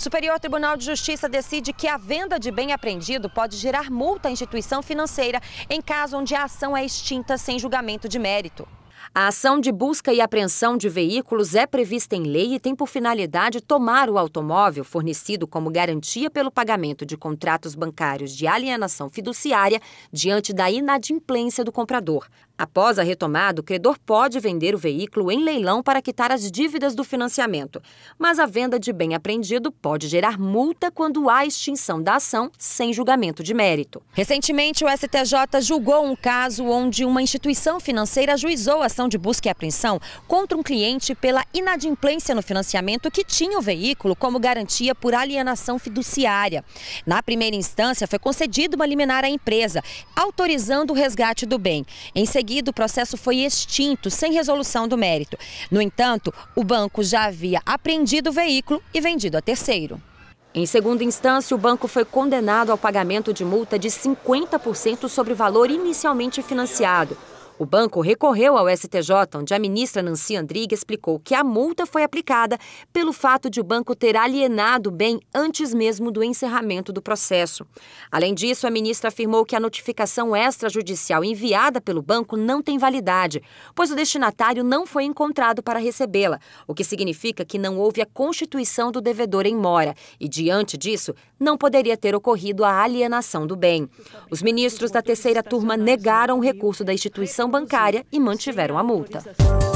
Superior Tribunal de Justiça decide que a venda de bem apreendido pode gerar multa à instituição financeira em caso onde a ação é extinta sem julgamento de mérito. A ação de busca e apreensão de veículos é prevista em lei e tem por finalidade tomar o automóvel fornecido como garantia pelo pagamento de contratos bancários de alienação fiduciária diante da inadimplência do comprador. Após a retomada, o credor pode vender o veículo em leilão para quitar as dívidas do financiamento, mas a venda de bem apreendido pode gerar multa quando há extinção da ação sem julgamento de mérito. Recentemente, o STJ julgou um caso onde uma instituição financeira ajuizou ação de busca e apreensão contra um cliente pela inadimplência no financiamento que tinha o veículo como garantia por alienação fiduciária. Na primeira instância, foi concedido uma liminar à empresa, autorizando o resgate do bem. Em seguida, seguida, o processo foi extinto, sem resolução do mérito. No entanto, o banco já havia apreendido o veículo e vendido a terceiro. Em segunda instância, o banco foi condenado ao pagamento de multa de 50% sobre o valor inicialmente financiado. O banco recorreu ao STJ, onde a ministra Nancy Andrighi explicou que a multa foi aplicada pelo fato de o banco ter alienado o bem antes mesmo do encerramento do processo. Além disso, a ministra afirmou que a notificação extrajudicial enviada pelo banco não tem validade, pois o destinatário não foi encontrado para recebê-la, o que significa que não houve a constituição do devedor em mora e, diante disso, não poderia ter ocorrido a alienação do bem. Os ministros da terceira turma negaram o recurso da instituição bancária e mantiveram a multa.